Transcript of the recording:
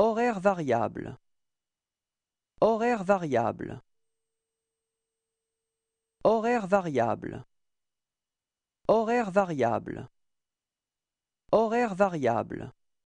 Horaire variable. Horaire variable. Horaire variable. Horaire variable. Horaire variable.